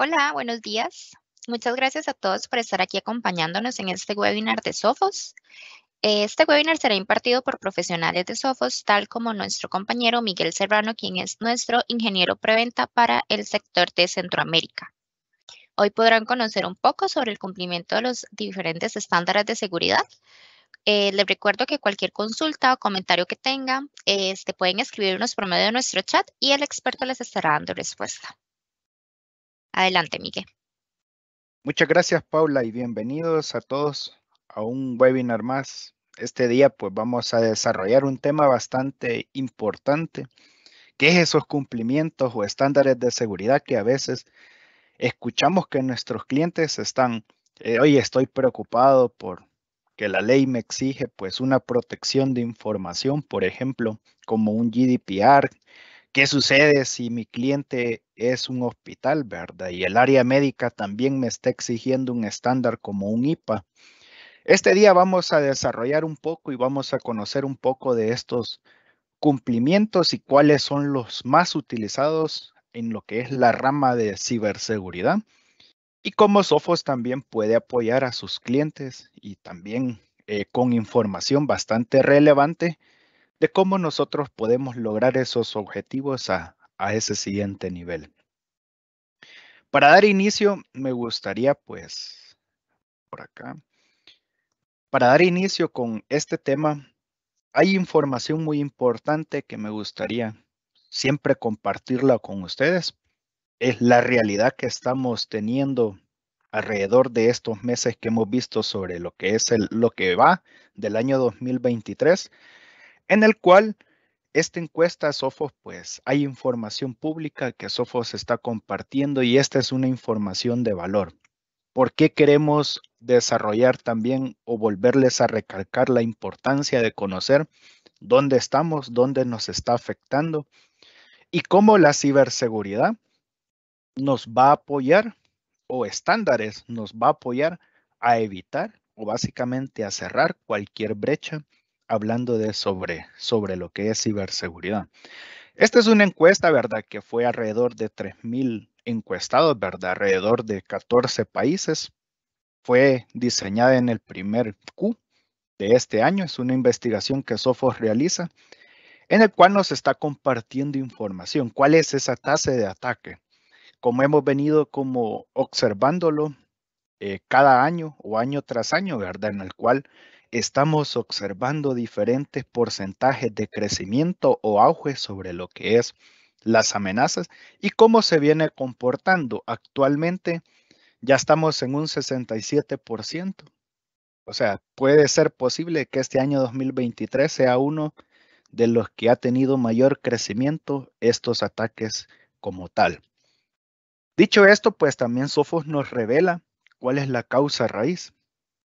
Hola, buenos días. Muchas gracias a todos por estar aquí acompañándonos en este webinar de Sofos. Este webinar será impartido por profesionales de Sofos, tal como nuestro compañero Miguel Serrano, quien es nuestro ingeniero preventa para el sector de Centroamérica. Hoy podrán conocer un poco sobre el cumplimiento de los diferentes estándares de seguridad. Eh, les recuerdo que cualquier consulta o comentario que tengan, este, pueden escribirnos por medio de nuestro chat y el experto les estará dando respuesta. Adelante, Miguel. Muchas gracias, Paula, y bienvenidos a todos a un webinar más. Este día, pues vamos a desarrollar un tema bastante importante, que es esos cumplimientos o estándares de seguridad que a veces escuchamos que nuestros clientes están, Hoy eh, oye, estoy preocupado por que la ley me exige pues una protección de información, por ejemplo, como un GDPR, ¿Qué sucede si mi cliente es un hospital, verdad? Y el área médica también me está exigiendo un estándar como un IPA. Este día vamos a desarrollar un poco y vamos a conocer un poco de estos cumplimientos y cuáles son los más utilizados en lo que es la rama de ciberseguridad y cómo Sofos también puede apoyar a sus clientes y también eh, con información bastante relevante de cómo nosotros podemos lograr esos objetivos a, ese siguiente nivel. Para dar inicio, me gustaría pues, por acá, para dar inicio con este tema, hay información muy importante que me gustaría siempre compartirla con ustedes. Es la realidad que estamos teniendo alrededor de estos meses que hemos visto sobre lo que es el, lo que va del año 2023 en el cual esta encuesta Sofos, pues hay información pública que Sofos está compartiendo y esta es una información de valor. ¿Por qué queremos desarrollar también o volverles a recalcar la importancia de conocer dónde estamos, dónde nos está afectando y cómo la ciberseguridad nos va a apoyar o estándares nos va a apoyar a evitar o básicamente a cerrar cualquier brecha hablando de sobre, sobre lo que es ciberseguridad. Esta es una encuesta, ¿verdad? Que fue alrededor de 3.000 encuestados, ¿verdad? Alrededor de 14 países. Fue diseñada en el primer Q de este año. Es una investigación que Sofos realiza, en el cual nos está compartiendo información. ¿Cuál es esa tasa de ataque? Como hemos venido como observándolo eh, cada año o año tras año, ¿verdad? En el cual estamos observando diferentes porcentajes de crecimiento o auge sobre lo que es las amenazas y cómo se viene comportando. Actualmente ya estamos en un 67%. O sea, puede ser posible que este año 2023 sea uno de los que ha tenido mayor crecimiento estos ataques como tal. Dicho esto, pues también Sofos nos revela cuál es la causa raíz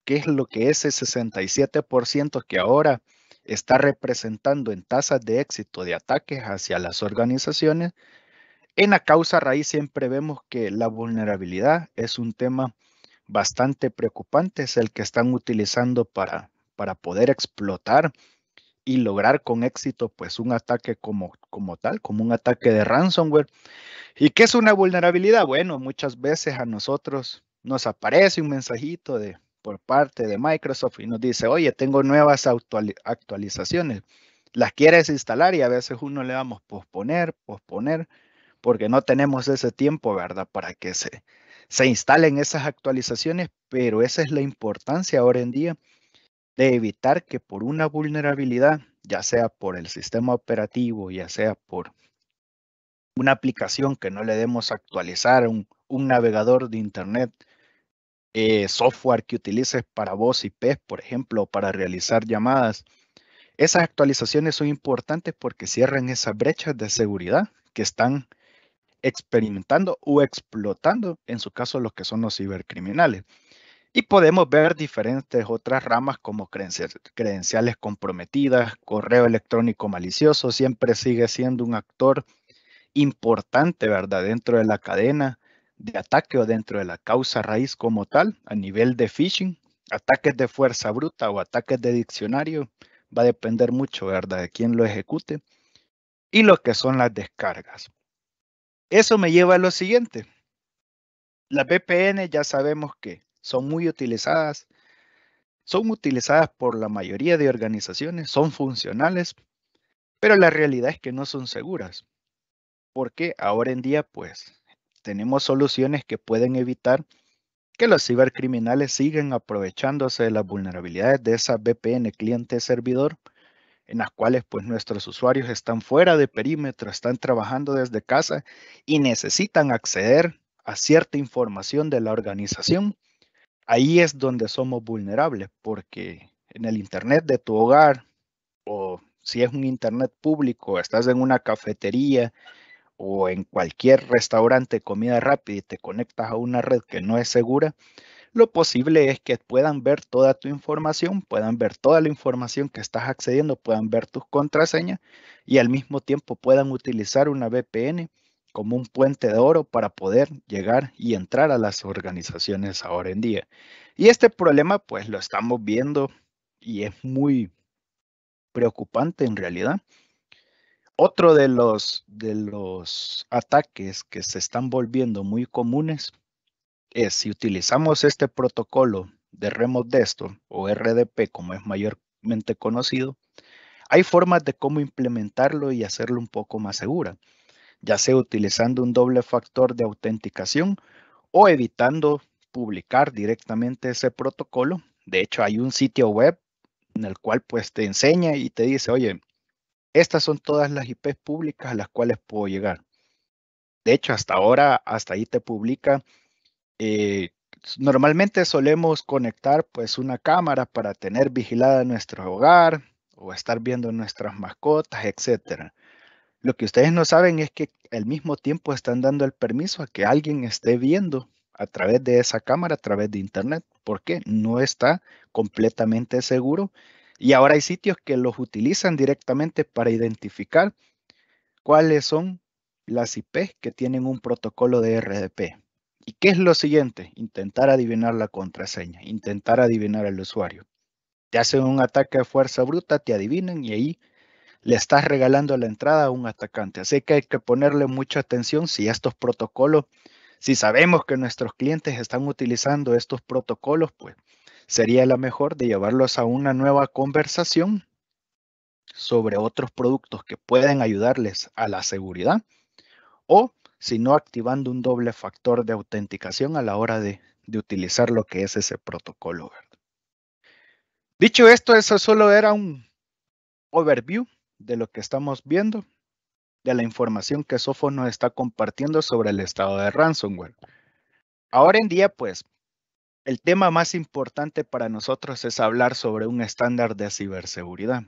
qué es lo que ese 67% que ahora está representando en tasas de éxito de ataques hacia las organizaciones, en la causa raíz siempre vemos que la vulnerabilidad es un tema bastante preocupante, es el que están utilizando para, para poder explotar y lograr con éxito pues un ataque como, como tal, como un ataque de ransomware. ¿Y qué es una vulnerabilidad? Bueno, muchas veces a nosotros nos aparece un mensajito de por parte de Microsoft y nos dice, oye, tengo nuevas actualizaciones, las quieres instalar y a veces uno le vamos a posponer, posponer, porque no tenemos ese tiempo, ¿verdad? Para que se, se instalen esas actualizaciones, pero esa es la importancia ahora en día de evitar que por una vulnerabilidad, ya sea por el sistema operativo, ya sea por una aplicación que no le demos actualizar, un navegador de Internet, eh, software que utilices para voz IP, por ejemplo, para realizar llamadas. Esas actualizaciones son importantes porque cierran esas brechas de seguridad que están experimentando o explotando, en su caso, los que son los cibercriminales. Y podemos ver diferentes otras ramas como credenciales comprometidas, correo electrónico malicioso, siempre sigue siendo un actor importante, ¿verdad? Dentro de la cadena de ataque o dentro de la causa raíz como tal, a nivel de phishing, ataques de fuerza bruta o ataques de diccionario, va a depender mucho, ¿verdad?, de quién lo ejecute y lo que son las descargas. Eso me lleva a lo siguiente. Las VPN ya sabemos que son muy utilizadas, son utilizadas por la mayoría de organizaciones, son funcionales, pero la realidad es que no son seguras. Porque ahora en día, pues, tenemos soluciones que pueden evitar que los cibercriminales sigan aprovechándose de las vulnerabilidades de esa VPN cliente-servidor, en las cuales pues nuestros usuarios están fuera de perímetro, están trabajando desde casa y necesitan acceder a cierta información de la organización. Ahí es donde somos vulnerables, porque en el Internet de tu hogar o si es un Internet público, estás en una cafetería, o en cualquier restaurante de comida rápida y te conectas a una red que no es segura, lo posible es que puedan ver toda tu información, puedan ver toda la información que estás accediendo, puedan ver tus contraseñas y al mismo tiempo puedan utilizar una VPN como un puente de oro para poder llegar y entrar a las organizaciones ahora en día. Y este problema pues lo estamos viendo y es muy preocupante en realidad otro de los, ataques que se están volviendo muy comunes es si utilizamos este protocolo de remote desktop o RDP como es mayormente conocido, hay formas de cómo implementarlo y hacerlo un poco más segura, ya sea utilizando un doble factor de autenticación o evitando publicar directamente ese protocolo. De hecho, hay un sitio web en el cual pues te enseña y te dice, oye, estas son todas las IPs públicas a las cuales puedo llegar. De hecho, hasta ahora, hasta ahí te publica. Eh, normalmente solemos conectar pues una cámara para tener vigilada nuestro hogar o estar viendo nuestras mascotas, etc. Lo que ustedes no saben es que al mismo tiempo están dando el permiso a que alguien esté viendo a través de esa cámara, a través de Internet, porque no está completamente seguro y ahora hay sitios que los utilizan directamente para identificar cuáles son las IPs que tienen un protocolo de RDP. ¿Y qué es lo siguiente? Intentar adivinar la contraseña, intentar adivinar al usuario. Te hacen un ataque de fuerza bruta, te adivinan y ahí le estás regalando la entrada a un atacante. Así que hay que ponerle mucha atención si estos protocolos, si sabemos que nuestros clientes están utilizando estos protocolos, pues sería la mejor de llevarlos a una nueva conversación sobre otros productos que pueden ayudarles a la seguridad o si no activando un doble factor de autenticación a la hora de, utilizar lo que es ese protocolo. Dicho esto, eso solo era un overview de lo que estamos viendo, de la información que SOFO nos está compartiendo sobre el estado de ransomware. Ahora en día, pues, el tema más importante para nosotros es hablar sobre un estándar de ciberseguridad.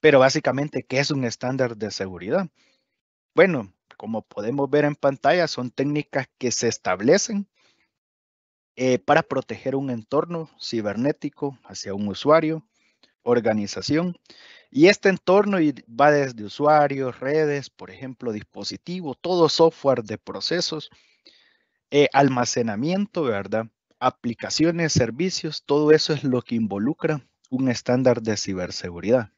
Pero básicamente, ¿qué es un estándar de seguridad? Bueno, como podemos ver en pantalla, son técnicas que se establecen eh, para proteger un entorno cibernético hacia un usuario, organización. Y este entorno va desde usuarios, redes, por ejemplo, dispositivos, todo software de procesos, eh, almacenamiento, ¿verdad? aplicaciones, servicios, todo eso es lo que involucra un estándar de ciberseguridad.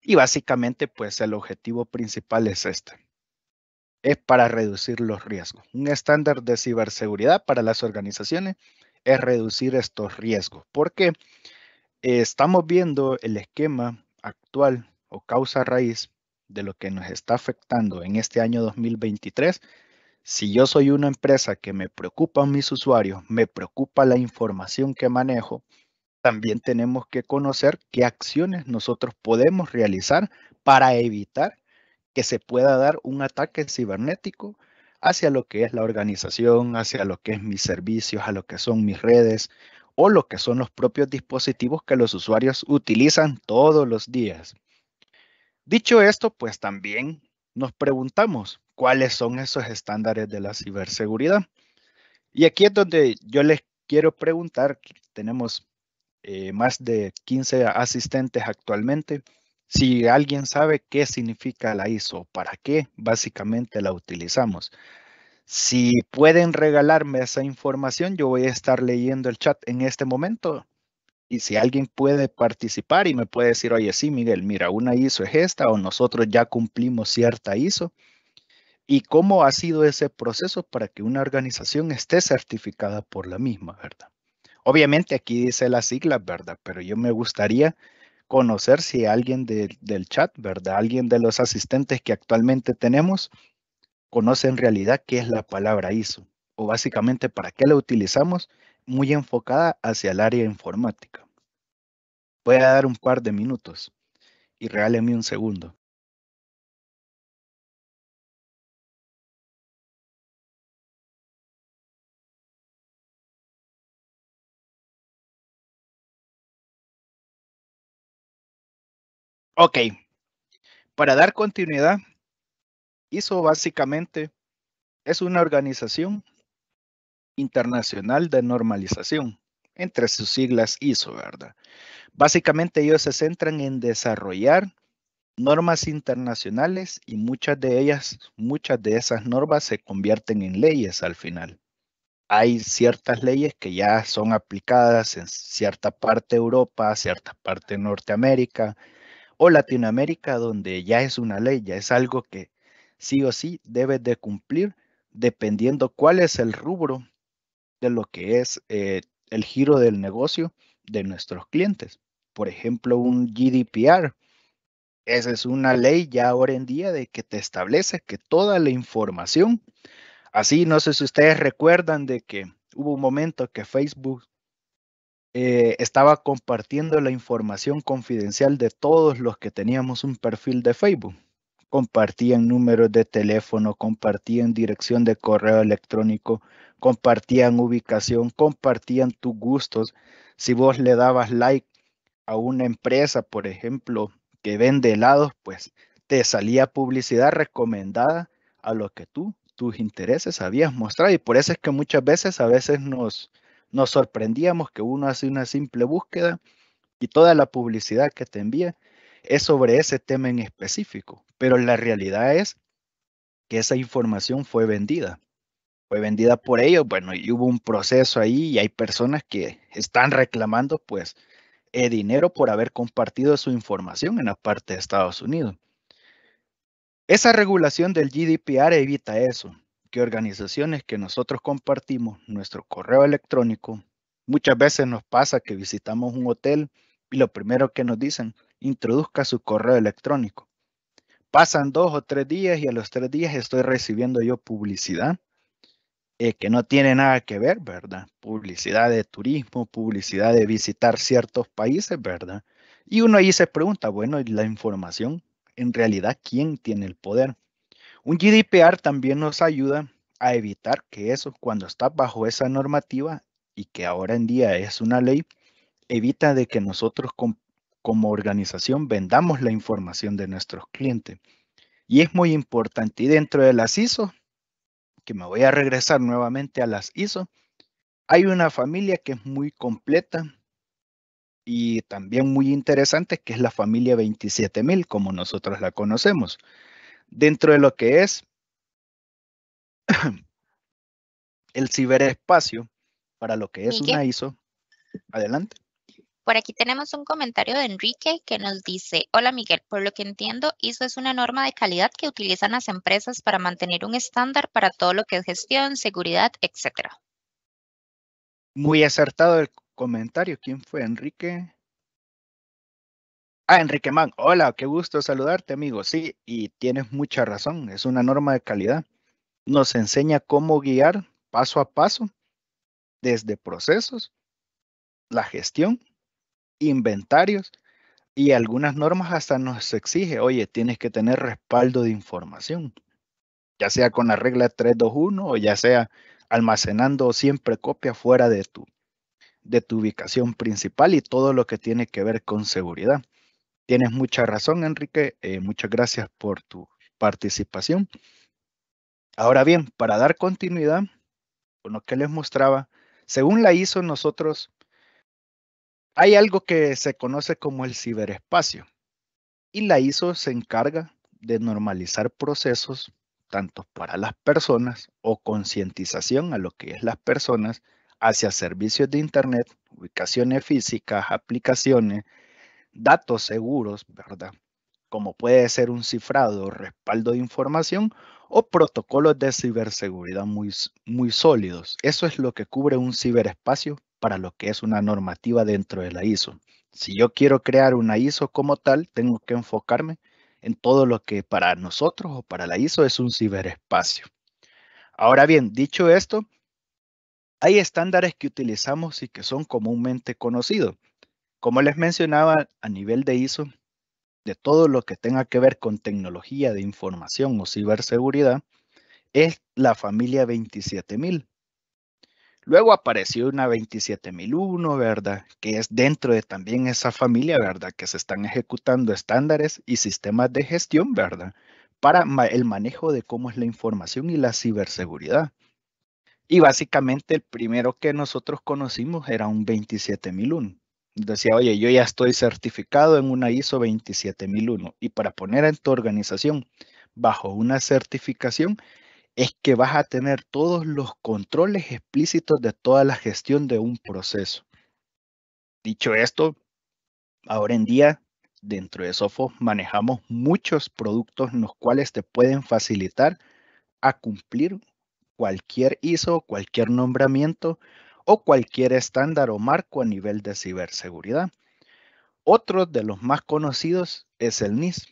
Y básicamente, pues el objetivo principal es este. Es para reducir los riesgos. Un estándar de ciberseguridad para las organizaciones es reducir estos riesgos, porque eh, estamos viendo el esquema actual o causa raíz de lo que nos está afectando en este año 2023 si yo soy una empresa que me preocupan mis usuarios, me preocupa la información que manejo, también tenemos que conocer qué acciones nosotros podemos realizar para evitar que se pueda dar un ataque cibernético hacia lo que es la organización, hacia lo que es mis servicios, a lo que son mis redes o lo que son los propios dispositivos que los usuarios utilizan todos los días. Dicho esto, pues también nos preguntamos, cuáles son esos estándares de la ciberseguridad. Y aquí es donde yo les quiero preguntar, tenemos eh, más de 15 asistentes actualmente, si alguien sabe qué significa la ISO, para qué básicamente la utilizamos. Si pueden regalarme esa información, yo voy a estar leyendo el chat en este momento. Y si alguien puede participar y me puede decir, oye, sí, Miguel, mira, una ISO es esta o nosotros ya cumplimos cierta ISO, y cómo ha sido ese proceso para que una organización esté certificada por la misma, ¿verdad? Obviamente aquí dice la sigla, ¿verdad? Pero yo me gustaría conocer si alguien del chat, ¿verdad? Alguien de los asistentes que actualmente tenemos conoce en realidad qué es la palabra ISO o básicamente para qué la utilizamos, muy enfocada hacia el área informática. Voy a dar un par de minutos y regáleme un segundo. Ok. Para dar continuidad, ISO básicamente es una organización internacional de normalización, entre sus siglas ISO, ¿verdad? Básicamente ellos se centran en desarrollar normas internacionales y muchas de ellas, muchas de esas normas se convierten en leyes al final. Hay ciertas leyes que ya son aplicadas en cierta parte de Europa, cierta parte de Norteamérica, o Latinoamérica, donde ya es una ley, ya es algo que sí o sí debes de cumplir, dependiendo cuál es el rubro de lo que es eh, el giro del negocio de nuestros clientes. Por ejemplo, un GDPR. Esa es una ley ya ahora en día de que te establece que toda la información, así no sé si ustedes recuerdan de que hubo un momento que Facebook eh, estaba compartiendo la información confidencial de todos los que teníamos un perfil de Facebook. Compartían números de teléfono, compartían dirección de correo electrónico, compartían ubicación, compartían tus gustos. Si vos le dabas like a una empresa, por ejemplo, que vende helados, pues te salía publicidad recomendada a lo que tú, tus intereses habías mostrado. Y por eso es que muchas veces a veces nos, nos sorprendíamos que uno hace una simple búsqueda y toda la publicidad que te envía es sobre ese tema en específico, pero la realidad es que esa información fue vendida. Fue vendida por ellos, bueno, y hubo un proceso ahí y hay personas que están reclamando pues el eh, dinero por haber compartido su información en la parte de Estados Unidos. Esa regulación del GDPR evita eso, que organizaciones que nosotros compartimos nuestro correo electrónico, muchas veces nos pasa que visitamos un hotel y lo primero que nos dicen, introduzca su correo electrónico. Pasan dos o tres días y a los tres días estoy recibiendo yo publicidad eh, que no tiene nada que ver, ¿verdad? Publicidad de turismo, publicidad de visitar ciertos países, ¿verdad? Y uno ahí se pregunta, bueno, ¿y la información? En realidad, ¿quién tiene el poder? Un GDPR también nos ayuda a evitar que eso, cuando está bajo esa normativa y que ahora en día es una ley, evita de que nosotros como organización vendamos la información de nuestros clientes. Y es muy importante. Y dentro de las ISO, que me voy a regresar nuevamente a las ISO, hay una familia que es muy completa y también muy interesante, que es la familia 27000, como nosotros la conocemos dentro de lo que es el ciberespacio, para lo que es una ISO. Adelante. Por aquí tenemos un comentario de Enrique que nos dice, hola Miguel, por lo que entiendo, ISO es una norma de calidad que utilizan las empresas para mantener un estándar para todo lo que es gestión, seguridad, etc. Muy acertado el comentario. ¿Quién fue Enrique? Ah, Enrique Man, hola, qué gusto saludarte, amigo. Sí, y tienes mucha razón, es una norma de calidad. Nos enseña cómo guiar paso a paso, desde procesos, la gestión, inventarios y algunas normas hasta nos exige, oye, tienes que tener respaldo de información, ya sea con la regla 321 o ya sea almacenando siempre copia fuera de tu, de tu ubicación principal y todo lo que tiene que ver con seguridad. Tienes mucha razón, Enrique. Eh, muchas gracias por tu participación. Ahora bien, para dar continuidad con lo que les mostraba, según la ISO nosotros, hay algo que se conoce como el ciberespacio y la ISO se encarga de normalizar procesos tanto para las personas o concientización a lo que es las personas hacia servicios de Internet, ubicaciones físicas, aplicaciones, datos seguros, ¿verdad? Como puede ser un cifrado, respaldo de información o protocolos de ciberseguridad muy, muy sólidos. Eso es lo que cubre un ciberespacio para lo que es una normativa dentro de la ISO. Si yo quiero crear una ISO como tal, tengo que enfocarme en todo lo que para nosotros o para la ISO es un ciberespacio. Ahora bien, dicho esto, hay estándares que utilizamos y que son comúnmente conocidos. Como les mencionaba, a nivel de ISO, de todo lo que tenga que ver con tecnología de información o ciberseguridad, es la familia 27000. Luego apareció una 27001, ¿verdad? Que es dentro de también esa familia, ¿verdad? Que se están ejecutando estándares y sistemas de gestión, ¿verdad? Para el manejo de cómo es la información y la ciberseguridad. Y básicamente el primero que nosotros conocimos era un 27001 decía, oye, yo ya estoy certificado en una ISO 27001 y para poner en tu organización bajo una certificación es que vas a tener todos los controles explícitos de toda la gestión de un proceso. Dicho esto, ahora en día dentro de SOFO manejamos muchos productos en los cuales te pueden facilitar a cumplir cualquier ISO, cualquier nombramiento o cualquier estándar o marco a nivel de ciberseguridad. Otro de los más conocidos es el NIS.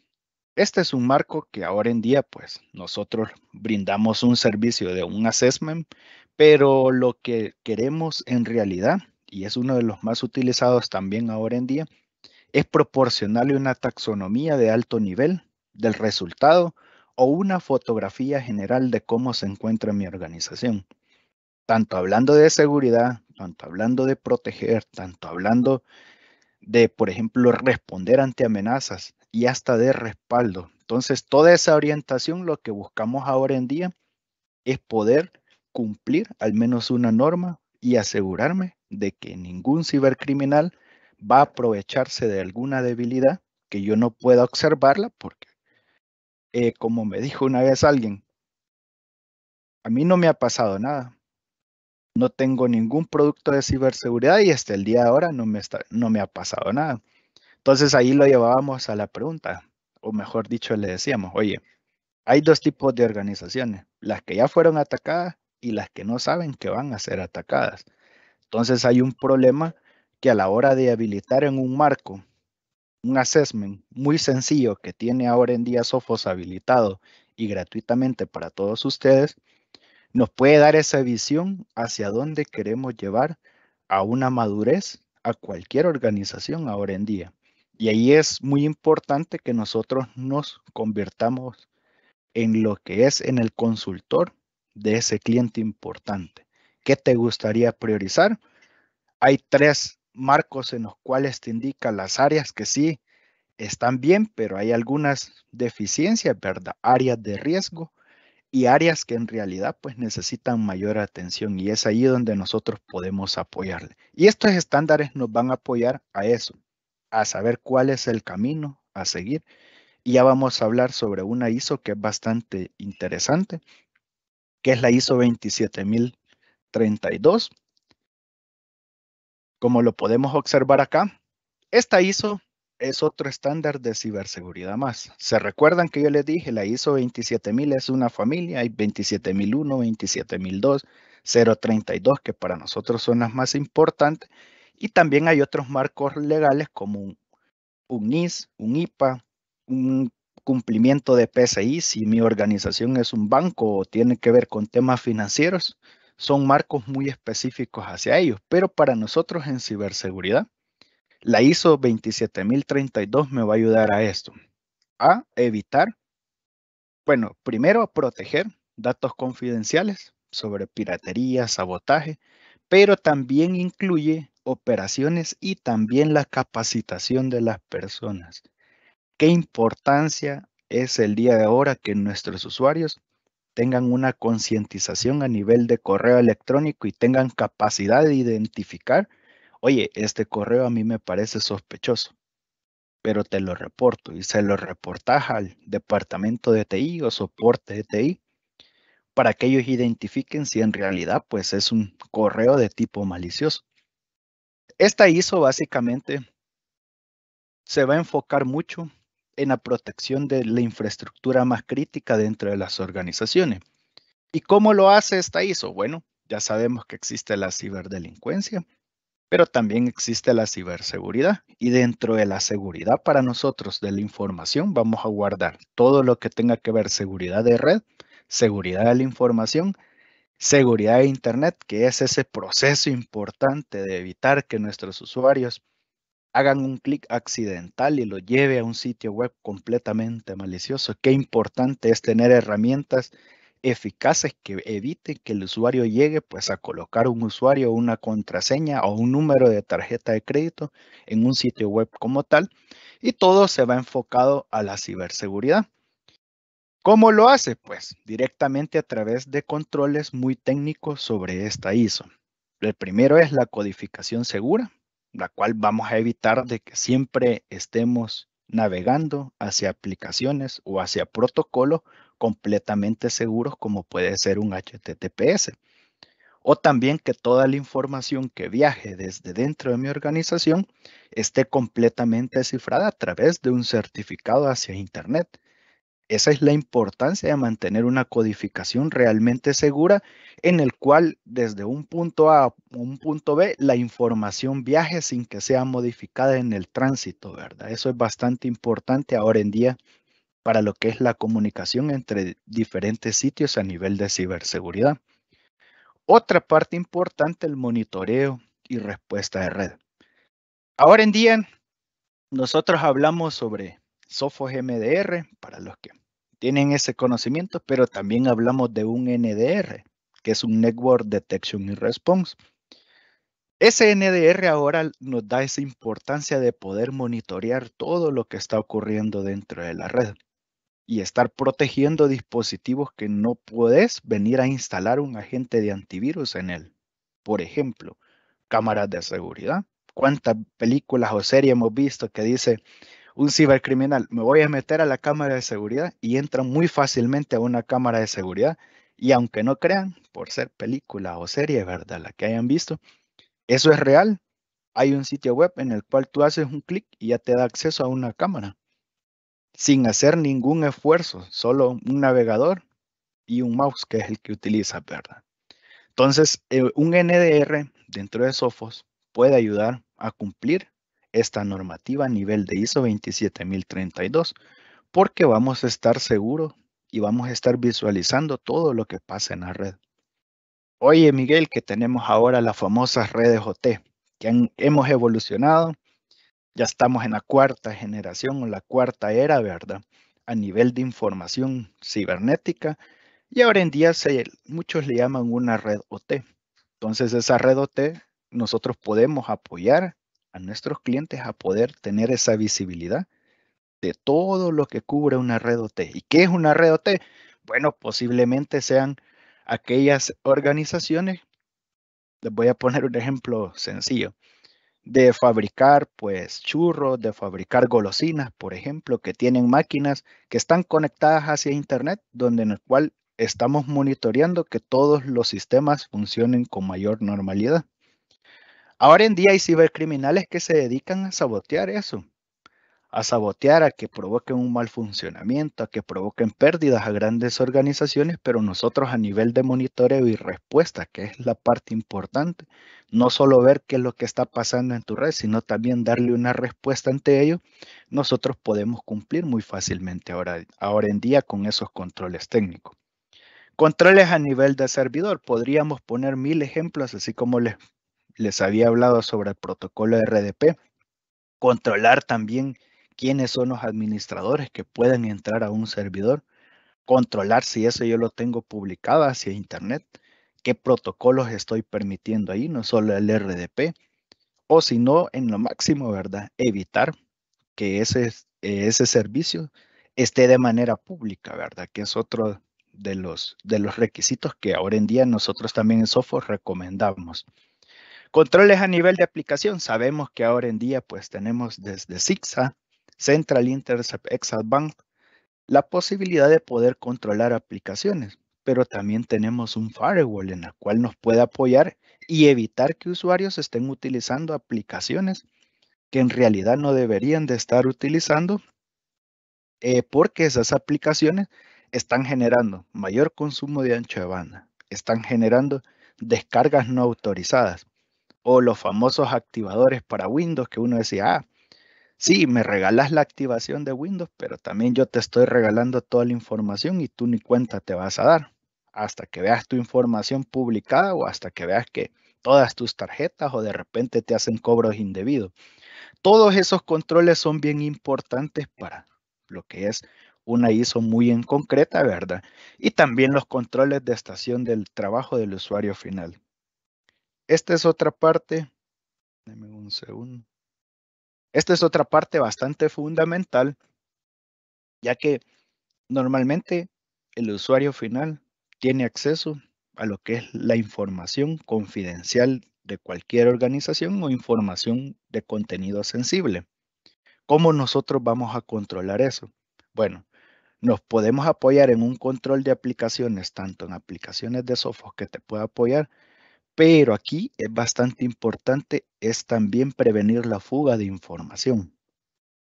Este es un marco que ahora en día, pues nosotros brindamos un servicio de un assessment, pero lo que queremos en realidad, y es uno de los más utilizados también ahora en día, es proporcionarle una taxonomía de alto nivel del resultado o una fotografía general de cómo se encuentra mi organización tanto hablando de seguridad, tanto hablando de proteger, tanto hablando de, por ejemplo, responder ante amenazas y hasta de respaldo. Entonces, toda esa orientación lo que buscamos ahora en día es poder cumplir al menos una norma y asegurarme de que ningún cibercriminal va a aprovecharse de alguna debilidad que yo no pueda observarla porque, eh, como me dijo una vez alguien, a mí no me ha pasado nada, no tengo ningún producto de ciberseguridad y hasta el día de ahora no me, no me ha pasado nada. Entonces ahí lo llevábamos a la pregunta, o mejor dicho, le decíamos, oye, hay dos tipos de organizaciones, las que ya fueron atacadas y las que no saben que van a ser atacadas. Entonces hay un problema que a la hora de habilitar en un marco, un assessment muy sencillo que tiene ahora en día Sofos habilitado y gratuitamente para todos ustedes, nos puede dar esa visión hacia dónde queremos llevar a una madurez a cualquier organización ahora en día. Y ahí es muy importante que nosotros nos convirtamos en lo que es en el consultor de ese cliente importante. ¿Qué te gustaría priorizar? Hay tres marcos en los cuales te indica las áreas que sí están bien, pero hay algunas deficiencias, ¿verdad? Áreas de riesgo y áreas que en realidad pues necesitan mayor atención y es ahí donde nosotros podemos apoyarle. Y estos estándares nos van a apoyar a eso, a saber cuál es el camino a seguir. Y ya vamos a hablar sobre una ISO que es bastante interesante, que es la ISO 27032. Como lo podemos observar acá, esta ISO es otro estándar de ciberseguridad más. ¿Se recuerdan que yo les dije la ISO 27000 es una familia? Hay 27001, 27002, 032 que para nosotros son las más importantes. Y también hay otros marcos legales como un, un NIS, un IPA, un cumplimiento de PSI. Si mi organización es un banco o tiene que ver con temas financieros, son marcos muy específicos hacia ellos. Pero para nosotros en ciberseguridad, la ISO 27032 me va a ayudar a esto, a evitar, bueno, primero a proteger datos confidenciales sobre piratería, sabotaje, pero también incluye operaciones y también la capacitación de las personas. ¿Qué importancia es el día de ahora que nuestros usuarios tengan una concientización a nivel de correo electrónico y tengan capacidad de identificar oye, este correo a mí me parece sospechoso, pero te lo reporto y se lo reportas al departamento de TI o soporte de TI para que ellos identifiquen si en realidad pues es un correo de tipo malicioso. Esta ISO básicamente se va a enfocar mucho en la protección de la infraestructura más crítica dentro de las organizaciones. ¿Y cómo lo hace esta ISO? Bueno, ya sabemos que existe la ciberdelincuencia, pero también existe la ciberseguridad y dentro de la seguridad para nosotros de la información vamos a guardar todo lo que tenga que ver seguridad de red, seguridad de la información, seguridad de Internet, que es ese proceso importante de evitar que nuestros usuarios hagan un clic accidental y lo lleve a un sitio web completamente malicioso. Qué importante es tener herramientas eficaces que eviten que el usuario llegue pues a colocar un usuario, una contraseña o un número de tarjeta de crédito en un sitio web como tal y todo se va enfocado a la ciberseguridad. ¿Cómo lo hace? Pues directamente a través de controles muy técnicos sobre esta ISO. El primero es la codificación segura, la cual vamos a evitar de que siempre estemos navegando hacia aplicaciones o hacia protocolos completamente seguros como puede ser un HTTPS. O también que toda la información que viaje desde dentro de mi organización esté completamente cifrada a través de un certificado hacia Internet. Esa es la importancia de mantener una codificación realmente segura en el cual desde un punto A un punto B la información viaje sin que sea modificada en el tránsito, ¿verdad? Eso es bastante importante ahora en día para lo que es la comunicación entre diferentes sitios a nivel de ciberseguridad. Otra parte importante, el monitoreo y respuesta de red. Ahora en día, nosotros hablamos sobre Sophos MDR, para los que tienen ese conocimiento, pero también hablamos de un NDR, que es un Network Detection and Response. Ese NDR ahora nos da esa importancia de poder monitorear todo lo que está ocurriendo dentro de la red y estar protegiendo dispositivos que no puedes venir a instalar un agente de antivirus en él. Por ejemplo, cámaras de seguridad. ¿Cuántas películas o series hemos visto que dice un cibercriminal, me voy a meter a la cámara de seguridad y entra muy fácilmente a una cámara de seguridad? Y aunque no crean, por ser película o serie, ¿verdad? La que hayan visto, eso es real. Hay un sitio web en el cual tú haces un clic y ya te da acceso a una cámara sin hacer ningún esfuerzo, solo un navegador y un mouse que es el que utiliza, ¿verdad? Entonces, eh, un NDR dentro de Sophos puede ayudar a cumplir esta normativa a nivel de ISO 27032 porque vamos a estar seguros y vamos a estar visualizando todo lo que pasa en la red. Oye, Miguel, que tenemos ahora las famosas redes OT, que hemos evolucionado ya estamos en la cuarta generación o la cuarta era, ¿verdad? A nivel de información cibernética. Y ahora en día muchos le llaman una red OT. Entonces esa red OT nosotros podemos apoyar a nuestros clientes a poder tener esa visibilidad de todo lo que cubre una red OT. ¿Y qué es una red OT? Bueno, posiblemente sean aquellas organizaciones, les voy a poner un ejemplo sencillo, de fabricar pues churros, de fabricar golosinas, por ejemplo, que tienen máquinas que están conectadas hacia internet, donde en el cual estamos monitoreando que todos los sistemas funcionen con mayor normalidad. Ahora en día hay cibercriminales que se dedican a sabotear eso a sabotear, a que provoquen un mal funcionamiento, a que provoquen pérdidas a grandes organizaciones, pero nosotros a nivel de monitoreo y respuesta, que es la parte importante, no solo ver qué es lo que está pasando en tu red, sino también darle una respuesta ante ello, nosotros podemos cumplir muy fácilmente ahora, ahora en día con esos controles técnicos. Controles a nivel de servidor, podríamos poner mil ejemplos, así como les, les había hablado sobre el protocolo RDP, controlar también quiénes son los administradores que pueden entrar a un servidor, controlar si eso yo lo tengo publicado hacia Internet, qué protocolos estoy permitiendo ahí, no solo el RDP, o si no, en lo máximo, ¿verdad? Evitar que ese, ese servicio esté de manera pública, ¿verdad? Que es otro de los, de los requisitos que ahora en día nosotros también en software recomendamos. Controles a nivel de aplicación. Sabemos que ahora en día pues tenemos desde ZigZag Central Intercept Bank la posibilidad de poder controlar aplicaciones, pero también tenemos un firewall en la cual nos puede apoyar y evitar que usuarios estén utilizando aplicaciones que en realidad no deberían de estar utilizando eh, porque esas aplicaciones están generando mayor consumo de ancho de banda, están generando descargas no autorizadas o los famosos activadores para Windows que uno decía, ah, sí, me regalas la activación de Windows, pero también yo te estoy regalando toda la información y tú ni cuenta te vas a dar hasta que veas tu información publicada o hasta que veas que todas tus tarjetas o de repente te hacen cobros indebidos. Todos esos controles son bien importantes para lo que es una ISO muy en concreta, ¿verdad? Y también los controles de estación del trabajo del usuario final. Esta es otra parte. Dame un segundo. Esta es otra parte bastante fundamental, ya que normalmente el usuario final tiene acceso a lo que es la información confidencial de cualquier organización o información de contenido sensible. ¿Cómo nosotros vamos a controlar eso? Bueno, nos podemos apoyar en un control de aplicaciones, tanto en aplicaciones de software que te pueda apoyar, pero aquí es bastante importante, es también prevenir la fuga de información.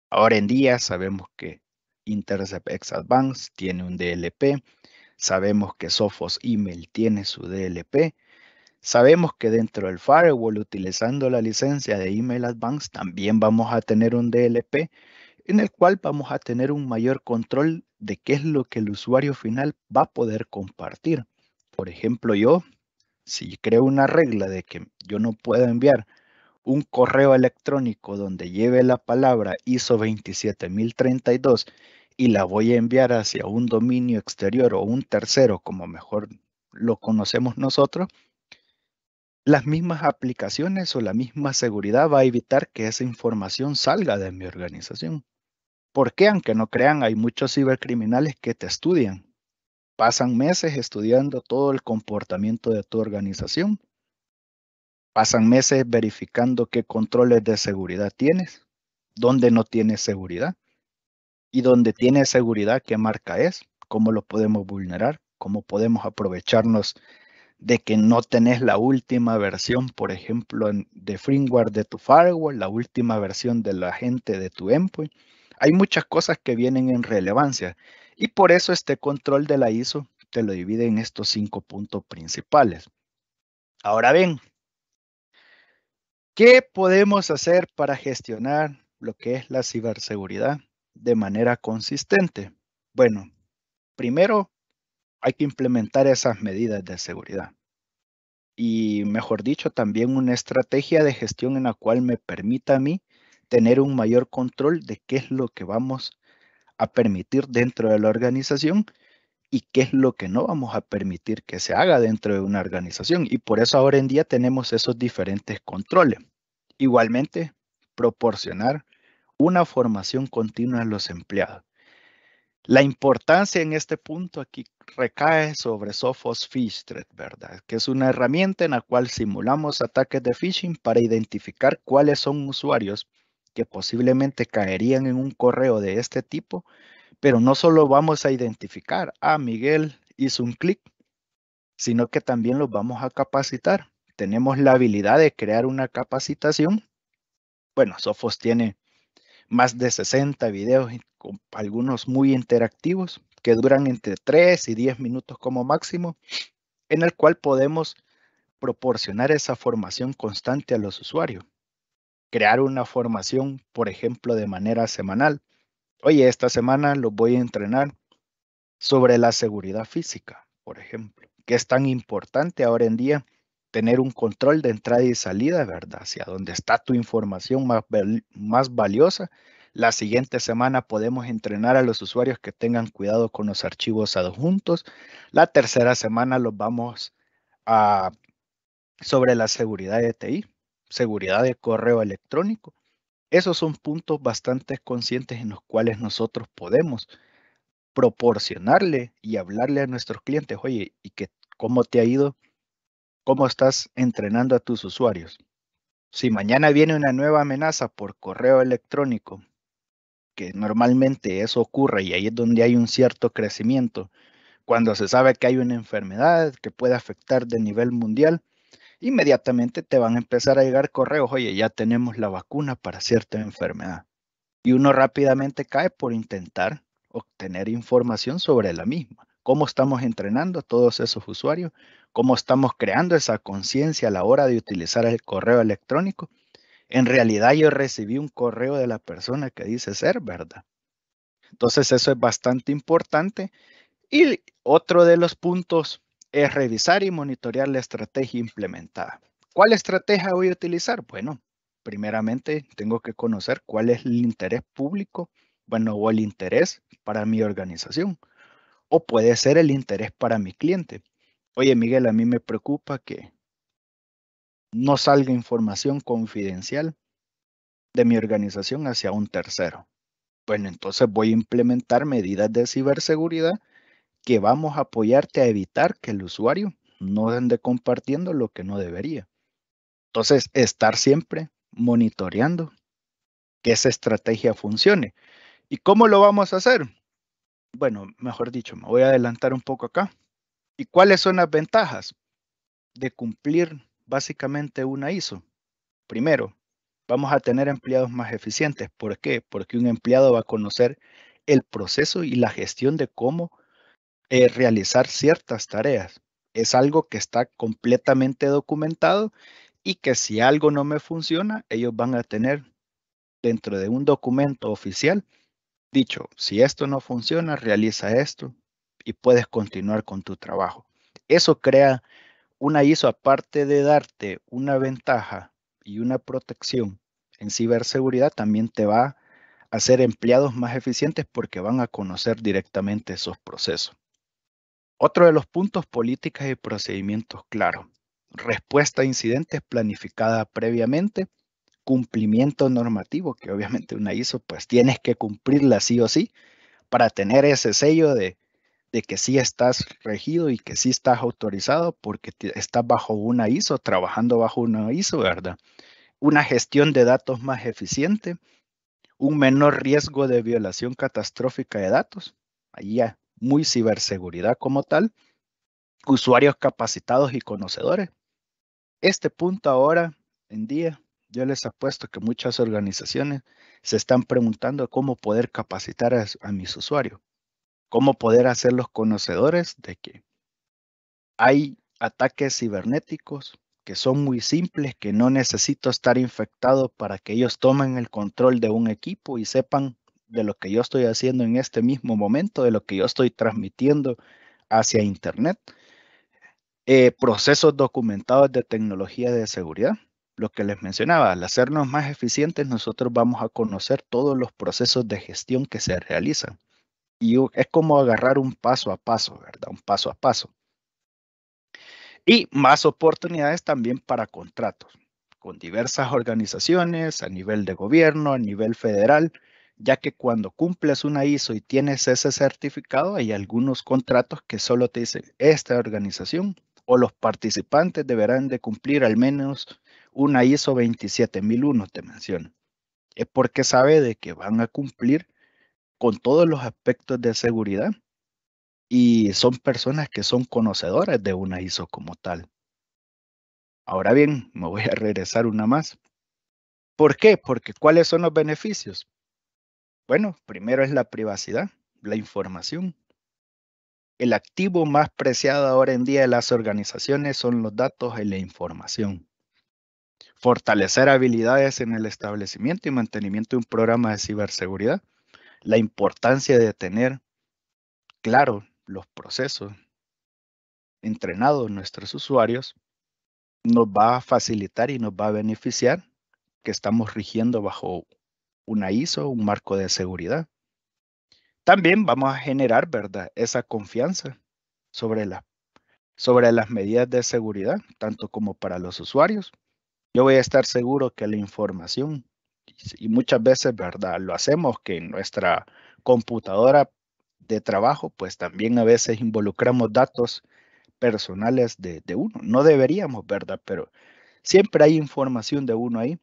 Ahora en día sabemos que Intercept X Advance tiene un DLP, sabemos que Sophos Email tiene su DLP, sabemos que dentro del firewall utilizando la licencia de Email Advance también vamos a tener un DLP en el cual vamos a tener un mayor control de qué es lo que el usuario final va a poder compartir. Por ejemplo, yo si creo una regla de que yo no puedo enviar un correo electrónico donde lleve la palabra ISO 27032 y la voy a enviar hacia un dominio exterior o un tercero, como mejor lo conocemos nosotros, las mismas aplicaciones o la misma seguridad va a evitar que esa información salga de mi organización. Porque aunque no crean, hay muchos cibercriminales que te estudian Pasan meses estudiando todo el comportamiento de tu organización. Pasan meses verificando qué controles de seguridad tienes, dónde no tienes seguridad y dónde tienes seguridad, qué marca es, cómo lo podemos vulnerar, cómo podemos aprovecharnos de que no tenés la última versión, por ejemplo, de firmware de tu firewall, la última versión de la gente de tu endpoint. Hay muchas cosas que vienen en relevancia y por eso este control de la ISO te lo divide en estos cinco puntos principales. Ahora bien, ¿qué podemos hacer para gestionar lo que es la ciberseguridad de manera consistente? Bueno, primero hay que implementar esas medidas de seguridad y, mejor dicho, también una estrategia de gestión en la cual me permita a mí tener un mayor control de qué es lo que vamos a permitir dentro de la organización y qué es lo que no vamos a permitir que se haga dentro de una organización. Y por eso ahora en día tenemos esos diferentes controles. Igualmente, proporcionar una formación continua a los empleados. La importancia en este punto aquí recae sobre Sophos Fish ¿verdad? Que es una herramienta en la cual simulamos ataques de phishing para identificar cuáles son usuarios que posiblemente caerían en un correo de este tipo, pero no solo vamos a identificar, a ah, Miguel hizo un clic, sino que también los vamos a capacitar. Tenemos la habilidad de crear una capacitación. Bueno, Sofos tiene más de 60 videos, con algunos muy interactivos, que duran entre 3 y 10 minutos como máximo, en el cual podemos proporcionar esa formación constante a los usuarios crear una formación, por ejemplo, de manera semanal. Oye, esta semana los voy a entrenar sobre la seguridad física, por ejemplo, que es tan importante ahora en día tener un control de entrada y salida, ¿verdad? Hacia dónde está tu información más, más valiosa. La siguiente semana podemos entrenar a los usuarios que tengan cuidado con los archivos adjuntos. La tercera semana los vamos a sobre la seguridad de TI seguridad de correo electrónico. Esos son puntos bastante conscientes en los cuales nosotros podemos proporcionarle y hablarle a nuestros clientes, oye, ¿y que, cómo te ha ido? ¿Cómo estás entrenando a tus usuarios? Si mañana viene una nueva amenaza por correo electrónico, que normalmente eso ocurre y ahí es donde hay un cierto crecimiento, cuando se sabe que hay una enfermedad que puede afectar de nivel mundial, inmediatamente te van a empezar a llegar correos, oye, ya tenemos la vacuna para cierta enfermedad. Y uno rápidamente cae por intentar obtener información sobre la misma. Cómo estamos entrenando a todos esos usuarios, cómo estamos creando esa conciencia a la hora de utilizar el correo electrónico. En realidad yo recibí un correo de la persona que dice ser, ¿verdad? Entonces eso es bastante importante. Y otro de los puntos es revisar y monitorear la estrategia implementada. ¿Cuál estrategia voy a utilizar? Bueno, primeramente tengo que conocer cuál es el interés público, bueno, o el interés para mi organización, o puede ser el interés para mi cliente. Oye, Miguel, a mí me preocupa que no salga información confidencial de mi organización hacia un tercero. Bueno, entonces voy a implementar medidas de ciberseguridad que vamos a apoyarte a evitar que el usuario no ande compartiendo lo que no debería. Entonces, estar siempre monitoreando que esa estrategia funcione. ¿Y cómo lo vamos a hacer? Bueno, mejor dicho, me voy a adelantar un poco acá. ¿Y cuáles son las ventajas de cumplir básicamente una ISO? Primero, vamos a tener empleados más eficientes. ¿Por qué? Porque un empleado va a conocer el proceso y la gestión de cómo realizar ciertas tareas. Es algo que está completamente documentado y que si algo no me funciona, ellos van a tener dentro de un documento oficial dicho, si esto no funciona, realiza esto y puedes continuar con tu trabajo. Eso crea una ISO, aparte de darte una ventaja y una protección en ciberseguridad, también te va a hacer empleados más eficientes porque van a conocer directamente esos procesos. Otro de los puntos, políticas y procedimientos claros. Respuesta a incidentes planificada previamente, cumplimiento normativo, que obviamente una ISO, pues tienes que cumplirla sí o sí para tener ese sello de, que sí estás regido y que sí estás autorizado porque estás bajo una ISO, trabajando bajo una ISO, ¿verdad? Una gestión de datos más eficiente, un menor riesgo de violación catastrófica de datos. ahí ya muy ciberseguridad como tal, usuarios capacitados y conocedores. Este punto ahora en día, yo les apuesto que muchas organizaciones se están preguntando cómo poder capacitar a, mis usuarios, cómo poder hacerlos conocedores de que hay ataques cibernéticos que son muy simples, que no necesito estar infectado para que ellos tomen el control de un equipo y sepan de lo que yo estoy haciendo en este mismo momento, de lo que yo estoy transmitiendo hacia Internet. Eh, procesos documentados de tecnología de seguridad. Lo que les mencionaba, al hacernos más eficientes, nosotros vamos a conocer todos los procesos de gestión que se realizan. Y es como agarrar un paso a paso, ¿verdad? Un paso a paso. Y más oportunidades también para contratos con diversas organizaciones a nivel de gobierno, a nivel federal, ya que cuando cumples una ISO y tienes ese certificado, hay algunos contratos que solo te dicen esta organización o los participantes deberán de cumplir al menos una ISO 27001, te menciono. Es porque sabe de que van a cumplir con todos los aspectos de seguridad y son personas que son conocedoras de una ISO como tal. Ahora bien, me voy a regresar una más. ¿Por qué? Porque ¿cuáles son los beneficios? Bueno, primero es la privacidad, la información. El activo más preciado ahora en día de las organizaciones son los datos y la información. Fortalecer habilidades en el establecimiento y mantenimiento de un programa de ciberseguridad. La importancia de tener claro los procesos entrenados nuestros usuarios nos va a facilitar y nos va a beneficiar que estamos rigiendo bajo una ISO, un marco de seguridad. También vamos a generar, ¿verdad?, esa confianza sobre, la, sobre las medidas de seguridad, tanto como para los usuarios. Yo voy a estar seguro que la información, y muchas veces, ¿verdad?, lo hacemos que en nuestra computadora de trabajo, pues también a veces involucramos datos personales de uno. No deberíamos, ¿verdad?, pero siempre hay información de uno ahí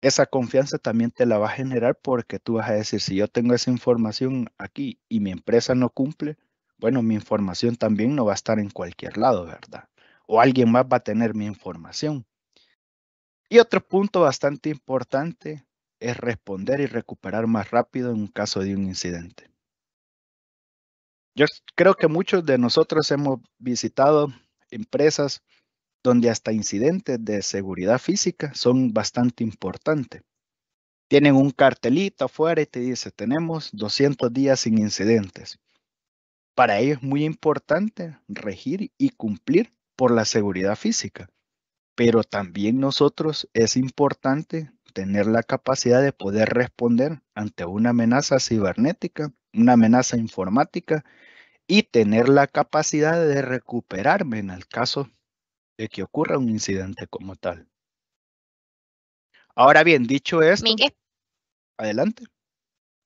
esa confianza también te la va a generar porque tú vas a decir, si yo tengo esa información aquí y mi empresa no cumple, bueno, mi información también no va a estar en cualquier lado, ¿verdad? O alguien más va a tener mi información. Y otro punto bastante importante es responder y recuperar más rápido en caso de un incidente. Yo creo que muchos de nosotros hemos visitado empresas donde hasta incidentes de seguridad física son bastante importantes. Tienen un cartelito afuera y te dice, tenemos 200 días sin incidentes. Para ellos es muy importante regir y cumplir por la seguridad física, pero también nosotros es importante tener la capacidad de poder responder ante una amenaza cibernética, una amenaza informática y tener la capacidad de recuperarme en el caso de que ocurra un incidente como tal. Ahora bien, dicho esto, adelante.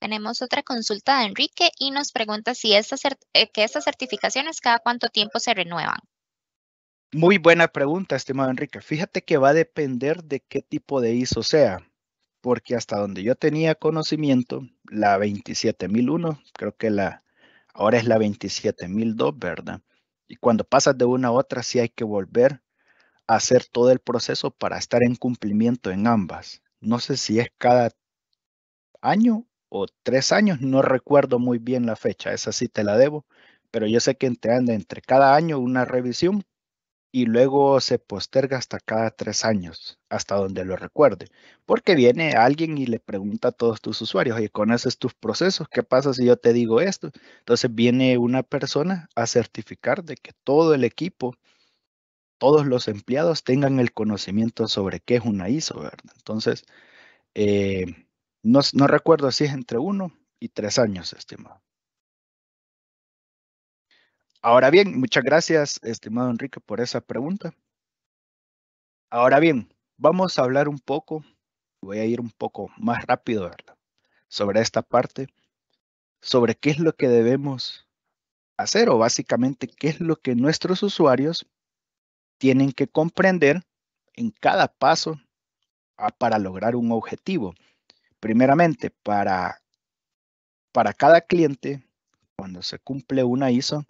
Tenemos otra consulta de Enrique y nos pregunta si eh, que estas certificaciones cada cuánto tiempo se renuevan. Muy buena pregunta, estimado Enrique. Fíjate que va a depender de qué tipo de ISO sea, porque hasta donde yo tenía conocimiento, la 27001, creo que la ahora es la 27002, ¿verdad? Y cuando pasas de una a otra, sí hay que volver a hacer todo el proceso para estar en cumplimiento en ambas. No sé si es cada año o tres años, no recuerdo muy bien la fecha, esa sí te la debo, pero yo sé que entre cada año una revisión y luego se posterga hasta cada tres años, hasta donde lo recuerde. Porque viene alguien y le pregunta a todos tus usuarios, oye, ¿conoces tus procesos? ¿Qué pasa si yo te digo esto? Entonces viene una persona a certificar de que todo el equipo, todos los empleados tengan el conocimiento sobre qué es una ISO, ¿verdad? Entonces, eh, no, no recuerdo si es entre uno y tres años, estimado. Ahora bien, muchas gracias, estimado Enrique, por esa pregunta. Ahora bien, vamos a hablar un poco, voy a ir un poco más rápido, ¿verdad? Sobre esta parte, sobre qué es lo que debemos hacer o básicamente qué es lo que nuestros usuarios tienen que comprender en cada paso ah, para lograr un objetivo. Primeramente, para, para cada cliente, cuando se cumple una ISO,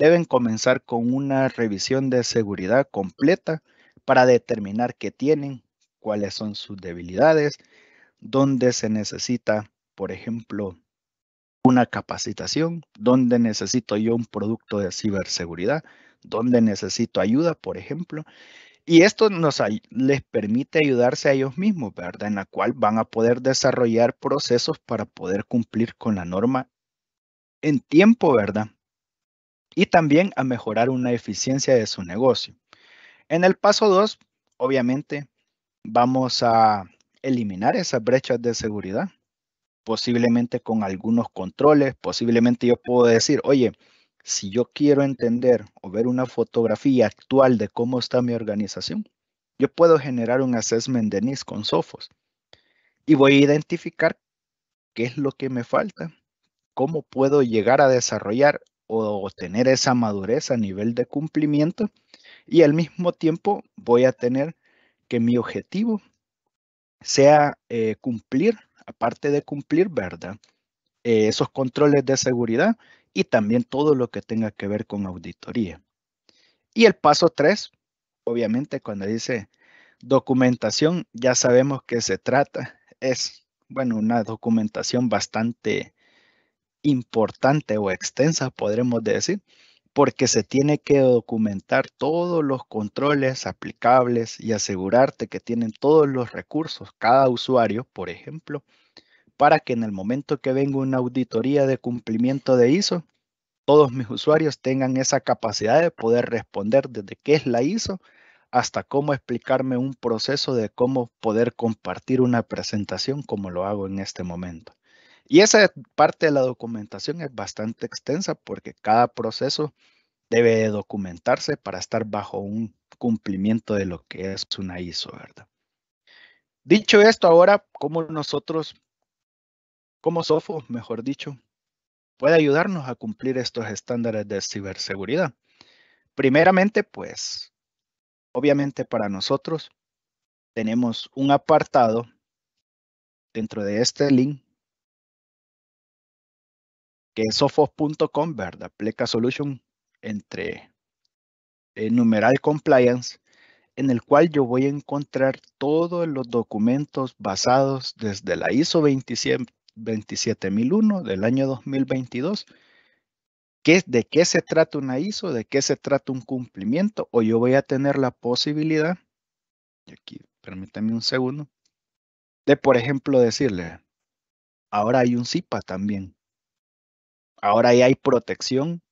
deben comenzar con una revisión de seguridad completa para determinar qué tienen, cuáles son sus debilidades, dónde se necesita, por ejemplo, una capacitación, dónde necesito yo un producto de ciberseguridad, dónde necesito ayuda, por ejemplo. Y esto nos, les permite ayudarse a ellos mismos, ¿verdad? En la cual van a poder desarrollar procesos para poder cumplir con la norma en tiempo, ¿verdad? y también a mejorar una eficiencia de su negocio. En el paso 2, obviamente, vamos a eliminar esas brechas de seguridad, posiblemente con algunos controles, posiblemente yo puedo decir, oye, si yo quiero entender o ver una fotografía actual de cómo está mi organización, yo puedo generar un assessment de NIS con Sofos y voy a identificar qué es lo que me falta, cómo puedo llegar a desarrollar o tener esa madurez a nivel de cumplimiento y al mismo tiempo voy a tener que mi objetivo sea eh, cumplir, aparte de cumplir, ¿verdad? Eh, esos controles de seguridad y también todo lo que tenga que ver con auditoría. Y el paso tres, obviamente cuando dice documentación, ya sabemos que se trata, es, bueno, una documentación bastante importante o extensa, podremos decir, porque se tiene que documentar todos los controles aplicables y asegurarte que tienen todos los recursos cada usuario, por ejemplo, para que en el momento que venga una auditoría de cumplimiento de ISO, todos mis usuarios tengan esa capacidad de poder responder desde qué es la ISO hasta cómo explicarme un proceso de cómo poder compartir una presentación como lo hago en este momento. Y esa parte de la documentación es bastante extensa porque cada proceso debe documentarse para estar bajo un cumplimiento de lo que es una ISO, ¿verdad? Dicho esto, ahora, ¿cómo nosotros, como SOFO, mejor dicho, puede ayudarnos a cumplir estos estándares de ciberseguridad? Primeramente, pues, obviamente para nosotros tenemos un apartado dentro de este link Sofos.com, ¿verdad? Pleca Solution entre eh, numeral compliance, en el cual yo voy a encontrar todos los documentos basados desde la ISO 27001 del año 2022. ¿De qué se trata una ISO? ¿De qué se trata un cumplimiento? O yo voy a tener la posibilidad, y aquí permítame un segundo, de por ejemplo decirle, ahora hay un CIPA también, ahora ya hay protección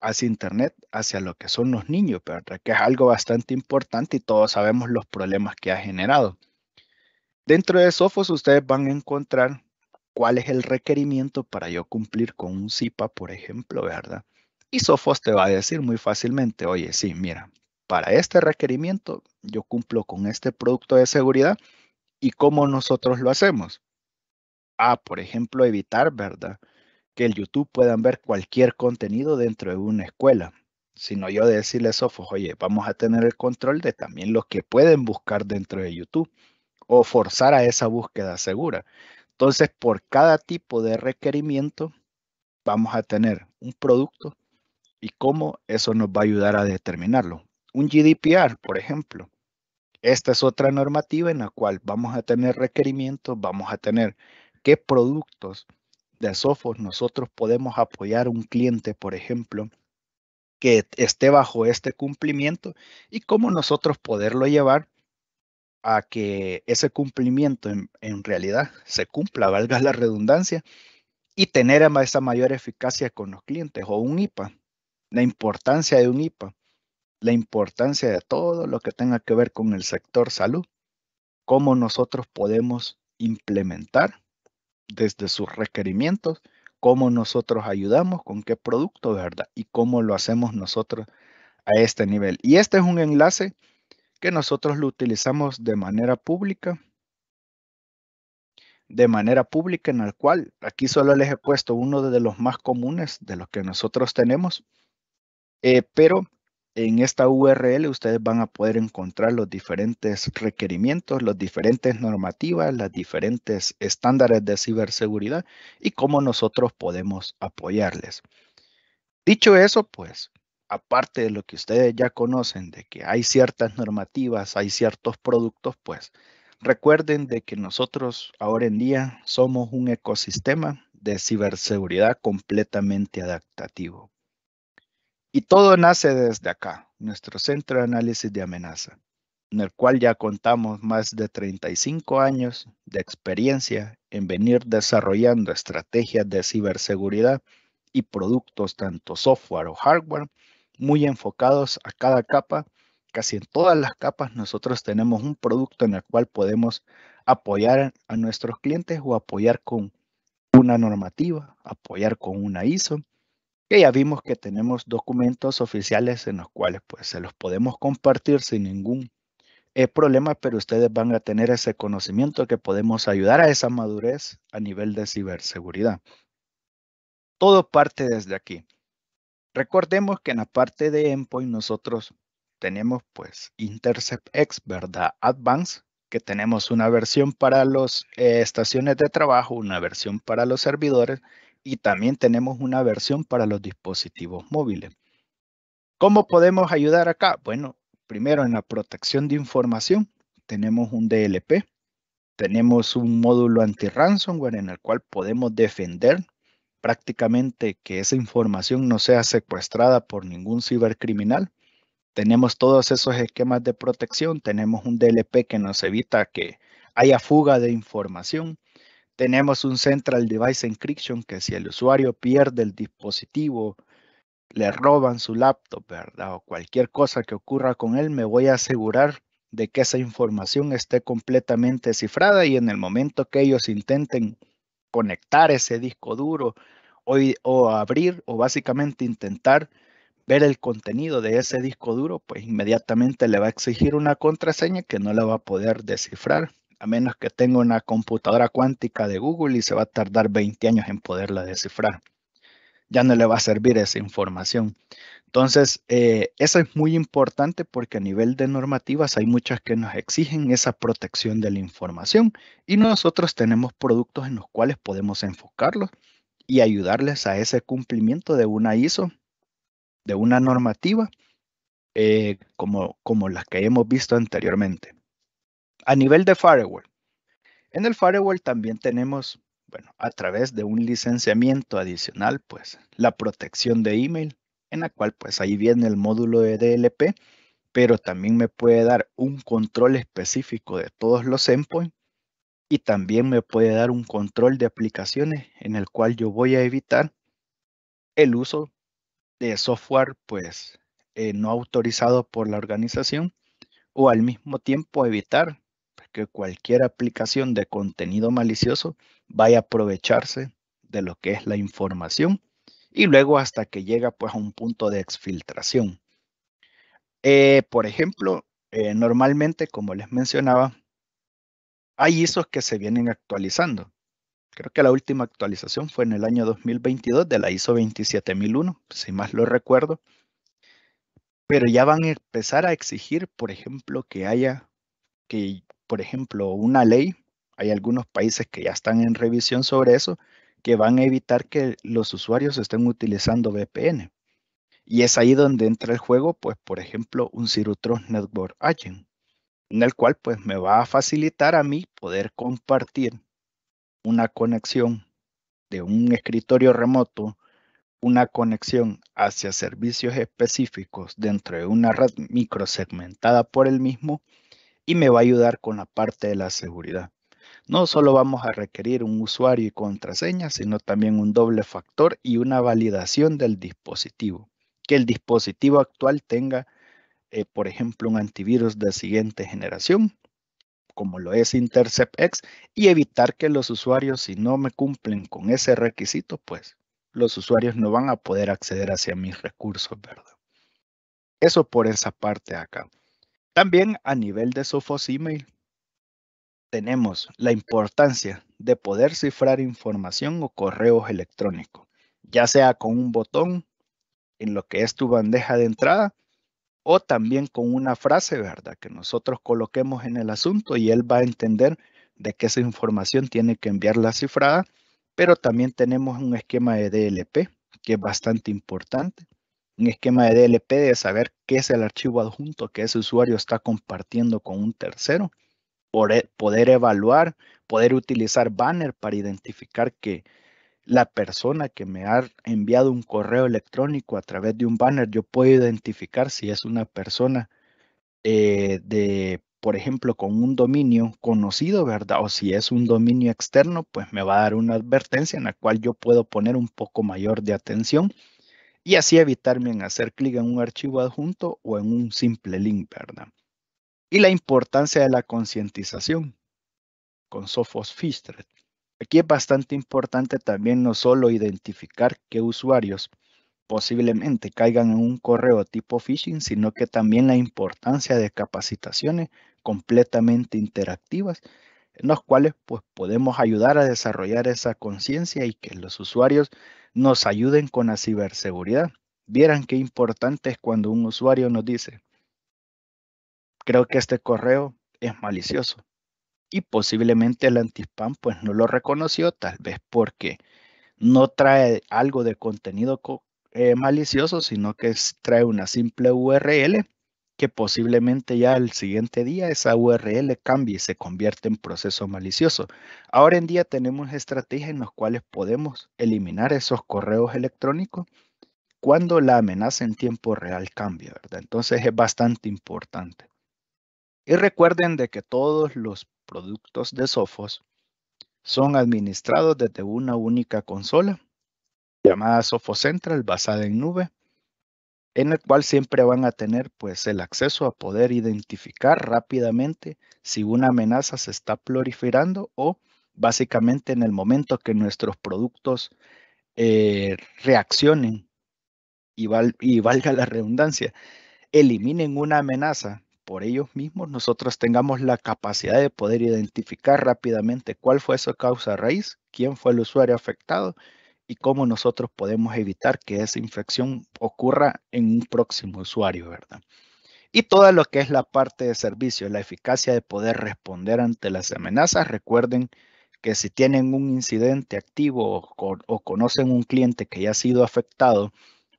hacia Internet, hacia lo que son los niños, ¿verdad? que es algo bastante importante y todos sabemos los problemas que ha generado. Dentro de Sophos ustedes van a encontrar cuál es el requerimiento para yo cumplir con un CIPA, por ejemplo, ¿verdad? Y Sophos te va a decir muy fácilmente, oye, sí, mira, para este requerimiento yo cumplo con este producto de seguridad y cómo nosotros lo hacemos. Ah, por ejemplo, evitar, ¿verdad? que el YouTube puedan ver cualquier contenido dentro de una escuela, sino yo decirle decirles, Sofos, oye, vamos a tener el control de también los que pueden buscar dentro de YouTube o forzar a esa búsqueda segura. Entonces, por cada tipo de requerimiento, vamos a tener un producto y cómo eso nos va a ayudar a determinarlo. Un GDPR, por ejemplo. Esta es otra normativa en la cual vamos a tener requerimientos, vamos a tener qué productos de nosotros podemos apoyar a un cliente, por ejemplo, que esté bajo este cumplimiento y cómo nosotros poderlo llevar a que ese cumplimiento en, en realidad se cumpla, valga la redundancia, y tener esa mayor eficacia con los clientes o un IPA, la importancia de un IPA, la importancia de todo lo que tenga que ver con el sector salud, cómo nosotros podemos implementar desde sus requerimientos, cómo nosotros ayudamos, con qué producto, ¿verdad? Y cómo lo hacemos nosotros a este nivel. Y este es un enlace que nosotros lo utilizamos de manera pública, de manera pública en el cual aquí solo les he puesto uno de los más comunes de los que nosotros tenemos, eh, pero en esta URL ustedes van a poder encontrar los diferentes requerimientos, las diferentes normativas, los diferentes estándares de ciberseguridad y cómo nosotros podemos apoyarles. Dicho eso, pues, aparte de lo que ustedes ya conocen, de que hay ciertas normativas, hay ciertos productos, pues, recuerden de que nosotros ahora en día somos un ecosistema de ciberseguridad completamente adaptativo. Y todo nace desde acá, nuestro centro de análisis de amenaza, en el cual ya contamos más de 35 años de experiencia en venir desarrollando estrategias de ciberseguridad y productos tanto software o hardware muy enfocados a cada capa. Casi en todas las capas nosotros tenemos un producto en el cual podemos apoyar a nuestros clientes o apoyar con una normativa, apoyar con una ISO que ya vimos que tenemos documentos oficiales en los cuales pues se los podemos compartir sin ningún eh, problema, pero ustedes van a tener ese conocimiento que podemos ayudar a esa madurez a nivel de ciberseguridad. Todo parte desde aquí. Recordemos que en la parte de endpoint nosotros tenemos pues Intercept X, ¿verdad? Advanced, que tenemos una versión para las eh, estaciones de trabajo, una versión para los servidores y también tenemos una versión para los dispositivos móviles. ¿Cómo podemos ayudar acá? Bueno, primero en la protección de información tenemos un DLP, tenemos un módulo anti-ransomware en el cual podemos defender prácticamente que esa información no sea secuestrada por ningún cibercriminal. Tenemos todos esos esquemas de protección, tenemos un DLP que nos evita que haya fuga de información, tenemos un Central Device Encryption que si el usuario pierde el dispositivo, le roban su laptop, ¿verdad? O cualquier cosa que ocurra con él, me voy a asegurar de que esa información esté completamente cifrada y en el momento que ellos intenten conectar ese disco duro o, abrir o básicamente intentar ver el contenido de ese disco duro, pues inmediatamente le va a exigir una contraseña que no la va a poder descifrar a menos que tenga una computadora cuántica de Google y se va a tardar 20 años en poderla descifrar. Ya no le va a servir esa información. Entonces, eh, eso es muy importante porque a nivel de normativas hay muchas que nos exigen esa protección de la información y nosotros tenemos productos en los cuales podemos enfocarlos y ayudarles a ese cumplimiento de una ISO, de una normativa, eh, como, como las que hemos visto anteriormente a nivel de firewall. En el firewall también tenemos, bueno, a través de un licenciamiento adicional, pues la protección de email, en la cual pues ahí viene el módulo de DLP, pero también me puede dar un control específico de todos los endpoints y también me puede dar un control de aplicaciones en el cual yo voy a evitar el uso de software pues eh, no autorizado por la organización o al mismo tiempo evitar que cualquier aplicación de contenido malicioso vaya a aprovecharse de lo que es la información y luego hasta que llega pues a un punto de exfiltración. Eh, por ejemplo, eh, normalmente, como les mencionaba, hay ISOs que se vienen actualizando. Creo que la última actualización fue en el año 2022 de la ISO 27001, si más lo recuerdo. Pero ya van a empezar a exigir, por ejemplo, que haya, que por ejemplo, una ley, hay algunos países que ya están en revisión sobre eso, que van a evitar que los usuarios estén utilizando VPN. Y es ahí donde entra el juego, pues, por ejemplo, un Zero Network Agent, en el cual, pues, me va a facilitar a mí poder compartir una conexión de un escritorio remoto, una conexión hacia servicios específicos dentro de una red microsegmentada por el mismo, y me va a ayudar con la parte de la seguridad. No solo vamos a requerir un usuario y contraseña, sino también un doble factor y una validación del dispositivo. Que el dispositivo actual tenga, eh, por ejemplo, un antivirus de siguiente generación, como lo es Intercept X, y evitar que los usuarios, si no me cumplen con ese requisito, pues los usuarios no van a poder acceder hacia mis recursos, ¿verdad? Eso por esa parte acá. También a nivel de Sophos Email tenemos la importancia de poder cifrar información o correos electrónicos, ya sea con un botón en lo que es tu bandeja de entrada o también con una frase, ¿verdad? Que nosotros coloquemos en el asunto y él va a entender de que esa información tiene que enviar la cifrada, pero también tenemos un esquema de DLP que es bastante importante un esquema de DLP de saber qué es el archivo adjunto que ese usuario está compartiendo con un tercero, e, poder evaluar, poder utilizar banner para identificar que la persona que me ha enviado un correo electrónico a través de un banner, yo puedo identificar si es una persona eh, de, por ejemplo, con un dominio conocido, ¿verdad? O si es un dominio externo, pues me va a dar una advertencia en la cual yo puedo poner un poco mayor de atención y así evitarme en hacer clic en un archivo adjunto o en un simple link, ¿verdad? Y la importancia de la concientización con Sophos Fistret. Aquí es bastante importante también no solo identificar qué usuarios posiblemente caigan en un correo tipo phishing, sino que también la importancia de capacitaciones completamente interactivas en las cuales pues, podemos ayudar a desarrollar esa conciencia y que los usuarios nos ayuden con la ciberseguridad. Vieran qué importante es cuando un usuario nos dice, creo que este correo es malicioso. Y posiblemente el antispam pues no lo reconoció, tal vez porque no trae algo de contenido eh, malicioso, sino que trae una simple URL que posiblemente ya al siguiente día esa URL cambie y se convierte en proceso malicioso. Ahora en día tenemos estrategias en las cuales podemos eliminar esos correos electrónicos cuando la amenaza en tiempo real cambia, ¿verdad? Entonces es bastante importante. Y recuerden de que todos los productos de Sophos son administrados desde una única consola llamada Sophos Central basada en nube en el cual siempre van a tener pues el acceso a poder identificar rápidamente si una amenaza se está proliferando o básicamente en el momento que nuestros productos eh, reaccionen y, y valga la redundancia, eliminen una amenaza por ellos mismos, nosotros tengamos la capacidad de poder identificar rápidamente cuál fue su causa raíz, quién fue el usuario afectado y cómo nosotros podemos evitar que esa infección ocurra en un próximo usuario, ¿verdad? Y todo lo que es la parte de servicio, la eficacia de poder responder ante las amenazas. Recuerden que si tienen un incidente activo o, conocen un cliente que ya ha sido afectado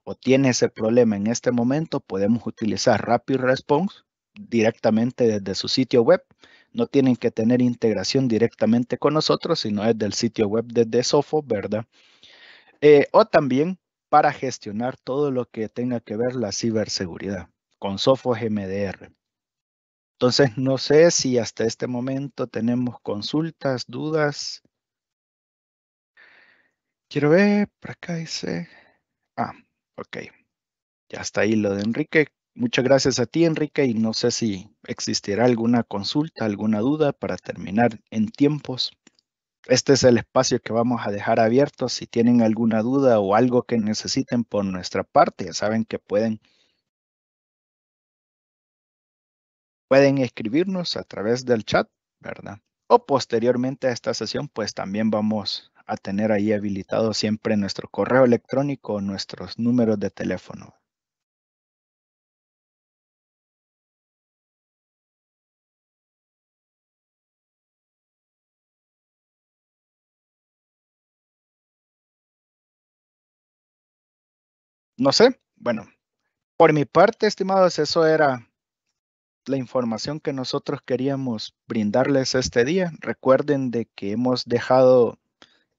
o tiene ese problema en este momento, podemos utilizar Rapid Response directamente desde su sitio web. No tienen que tener integración directamente con nosotros, sino desde el sitio web desde Sofo, ¿verdad? Eh, o también para gestionar todo lo que tenga que ver la ciberseguridad con Sophos MDR. Entonces, no sé si hasta este momento tenemos consultas, dudas. Quiero ver, por acá dice. Ah, ok. Ya está ahí lo de Enrique. Muchas gracias a ti, Enrique, y no sé si existirá alguna consulta, alguna duda para terminar en tiempos. Este es el espacio que vamos a dejar abierto. Si tienen alguna duda o algo que necesiten por nuestra parte, saben que pueden, pueden escribirnos a través del chat, ¿verdad? O posteriormente a esta sesión, pues también vamos a tener ahí habilitado siempre nuestro correo electrónico, nuestros números de teléfono. No sé. Bueno, por mi parte, estimados, eso era la información que nosotros queríamos brindarles este día. Recuerden de que hemos dejado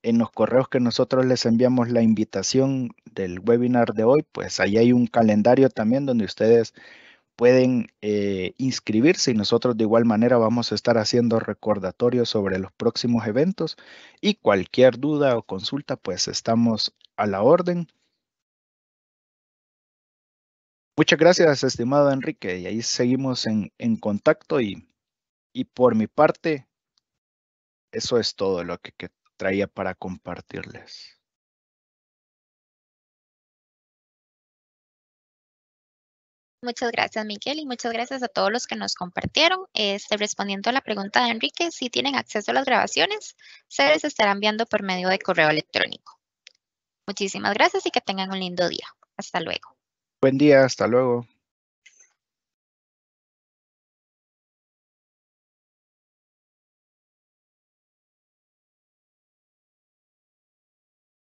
en los correos que nosotros les enviamos la invitación del webinar de hoy, pues ahí hay un calendario también donde ustedes pueden eh, inscribirse y nosotros de igual manera vamos a estar haciendo recordatorios sobre los próximos eventos y cualquier duda o consulta, pues estamos a la orden. Muchas gracias, estimado Enrique, y ahí seguimos en, contacto y, y, por mi parte, eso es todo lo que, traía para compartirles. Muchas gracias, Miguel, y muchas gracias a todos los que nos compartieron. Este, respondiendo a la pregunta de Enrique, si tienen acceso a las grabaciones, se les estarán enviando por medio de correo electrónico. Muchísimas gracias y que tengan un lindo día. Hasta luego. Buen día, hasta luego.